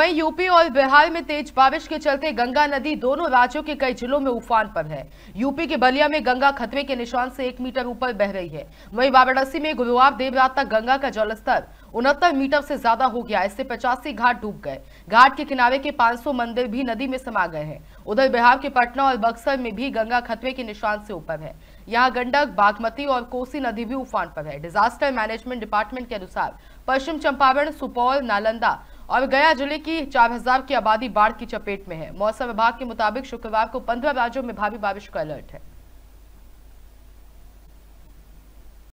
वहीं यूपी और बिहार में तेज बारिश के चलते गंगा नदी दोनों राज्यों के कई जिलों में उफान पर है यूपी के बलिया में गंगा खतरे के निशान से एक मीटर ऊपर बह रही है वहीं वाराणसी में गुरुवार देर रात तक गंगा का जलस्तर उनहत्तर मीटर से ज्यादा हो गया इससे पचासी घाट डूब गए घाट के किनारे के 500 मंदिर भी नदी में समा गए हैं उधर बिहार के पटना और बक्सर में भी गंगा खतरे के निशान से ऊपर है यहाँ गंडक बागमती और कोसी नदी भी उफान पर है डिजास्टर मैनेजमेंट डिपार्टमेंट के अनुसार पश्चिम चंपारण सुपौल नालंदा और गया जिले की चार हजार की आबादी बाढ़ की चपेट में है मौसम विभाग के मुताबिक शुक्रवार को पंद्रह राज्यों में भारी बारिश का अलर्ट है